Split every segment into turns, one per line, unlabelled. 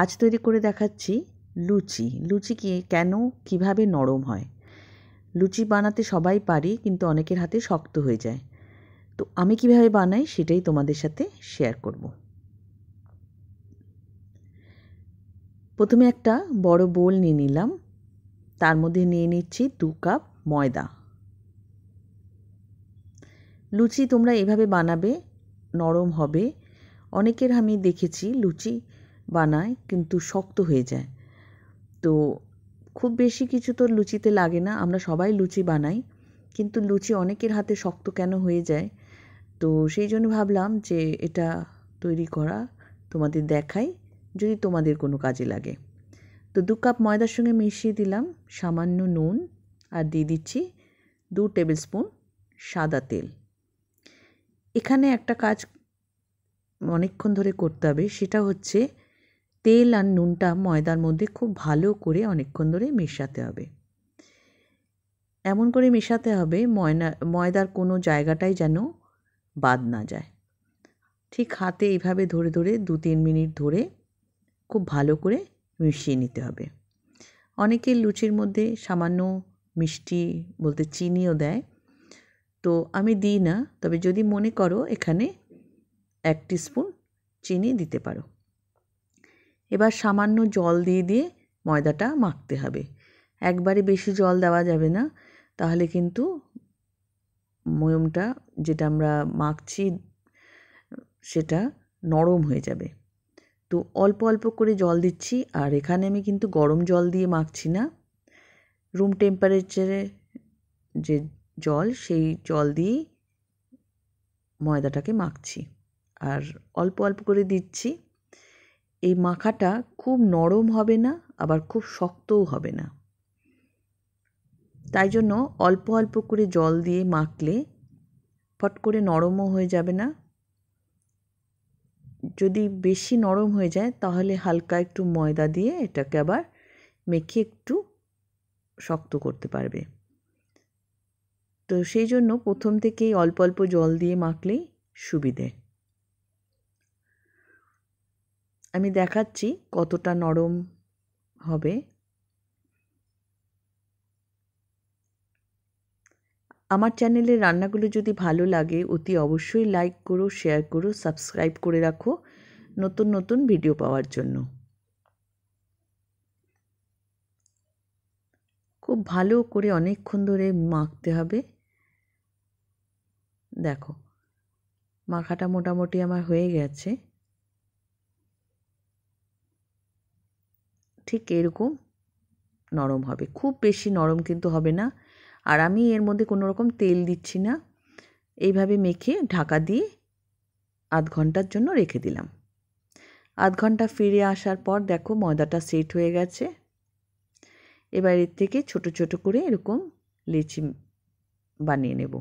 আজ তৈরি করে দেখাচ্ছি লুচি লুচি কি কেন কিভাবে নরম হয় লুচি বানাতে সবাই পারি কিন্তু অনেকের হাতে শক্ত হয়ে যায় তো আমি কিভাবে বানাই সেটাই তোমাদের সাথে শেয়ার করব প্রথমে একটা বড় বোল নিয়ে নিলাম তার মধ্যে নিয়ে নিচ্ছি দু কাপ ময়দা লুচি তোমরা এভাবে বানাবে নরম হবে অনেকের আমি দেখেছি লুচি বানায় কিন্তু শক্ত হয়ে যায় তো খুব বেশি কিছু তো লুচিতে লাগে না আমরা সবাই লুচি বানাই কিন্তু লুচি অনেকের হাতে শক্ত কেন হয়ে যায় তো সেই জন্য ভাবলাম যে এটা তৈরি করা তোমাদের দেখাই যদি তোমাদের কোনো কাজে লাগে তো দু কাপ ময়দার সঙ্গে মিশিয়ে দিলাম সামান্য নুন আর দিয়ে দিচ্ছি দু টেবিল স্পুন সাদা তেল এখানে একটা কাজ অনেকক্ষণ ধরে করতে হবে সেটা হচ্ছে তেল আর নুনটা ময়দার মধ্যে খুব ভালো করে অনেকক্ষণ ধরে মেশাতে হবে এমন করে মেশাতে হবে ময়না ময়দার কোনো জায়গাটাই যেন বাদ না যায় ঠিক হাতে এইভাবে ধরে ধরে দু তিন মিনিট ধরে খুব ভালো করে মিশিয়ে নিতে হবে অনেকে লুচির মধ্যে সামান্য মিষ্টি বলতে চিনিও দেয় তো আমি দিই না তবে যদি মনে করো এখানে এক স্পুন চিনি দিতে পারো এবার সামান্য জল দিয়ে দিয়ে ময়দাটা মাখতে হবে একবারে বেশি জল দেওয়া যাবে না তাহলে কিন্তু ময়মটা যেটা আমরা মাখছি সেটা নরম হয়ে যাবে তো অল্প অল্প করে জল দিচ্ছি আর এখানে আমি কিন্তু গরম জল দিয়ে মাখছি না রুম টেম্পারেচারে যে জল সেই জল দিয়েই ময়দাটাকে মাখছি আর অল্প অল্প করে দিচ্ছি এই মাখাটা খুব নরম হবে না আবার খুব শক্তও হবে না তাই জন্য অল্প অল্প করে জল দিয়ে মাখলে ফট করে নরমও হয়ে যাবে না যদি বেশি নরম হয়ে যায় তাহলে হালকা একটু ময়দা দিয়ে এটাকে আবার মেখে একটু শক্ত করতে পারবে তো সেই জন্য প্রথম থেকেই অল্প অল্প জল দিয়ে মাখলেই সুবিধে আমি দেখাচ্ছি কতটা নরম হবে আমার চ্যানেলের রান্নাগুলো যদি ভালো লাগে অতি অবশ্যই লাইক করো শেয়ার করো সাবস্ক্রাইব করে রাখো নতুন নতুন ভিডিও পাওয়ার জন্য খুব ভালো করে অনেকক্ষণ ধরে মাখতে হবে দেখো মাখাটা মোটামুটি আমার হয়ে গেছে ঠিক এরকম নরম হবে খুব বেশি নরম কিন্তু হবে না আর আমি এর মধ্যে কোনো রকম তেল দিচ্ছি না এইভাবে মেখে ঢাকা দিয়ে আধ ঘন্টার জন্য রেখে দিলাম আধ ঘন্টা ফিরে আসার পর দেখো ময়দাটা সেট হয়ে গেছে এবার এর থেকে ছোট ছোট করে এরকম লিচি বানিয়ে নেব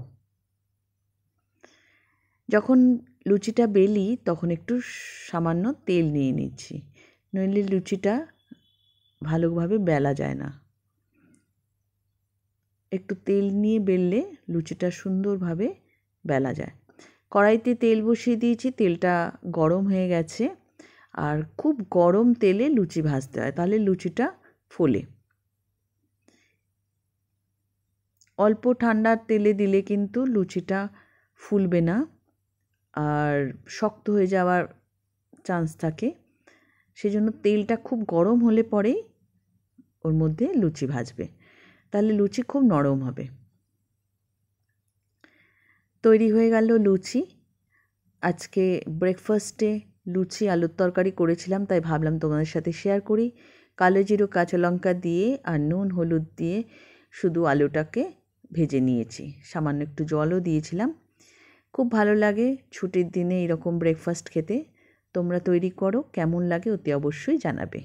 যখন লুচিটা বেলি তখন একটু সামান্য তেল নিয়ে নিচ্ছি নইলে লুচিটা ভালোভাবে বেলা যায় না একটু তেল নিয়ে বেললে লুচিটা সুন্দরভাবে বেলা যায় কড়াইতে তেল বসিয়ে দিয়েছি তেলটা গরম হয়ে গেছে আর খুব গরম তেলে লুচি ভাজতে হয় তাহলে লুচিটা ফোলে অল্প ঠান্ডার তেলে দিলে কিন্তু লুচিটা ফুলবে না আর শক্ত হয়ে যাওয়ার চান্স থাকে সেজন্য তেলটা খুব গরম হলে পরেই ওর মধ্যে লুচি ভাজবে তাহলে লুচি খুব নরম হবে তৈরি হয়ে গেল লুচি আজকে ব্রেকফাস্টে লুচি আলুর তরকারি করেছিলাম তাই ভাবলাম তোমাদের সাথে শেয়ার করি কালো জিরো কাঁচা লঙ্কা দিয়ে আর নুন হলুদ দিয়ে শুধু আলুটাকে ভেজে নিয়েছি সামান্য একটু জলও দিয়েছিলাম খুব ভালো লাগে ছুটির দিনে এরকম ব্রেকফাস্ট খেতে তোমরা তৈরি করো কেমন লাগে অতি অবশ্যই জানাবে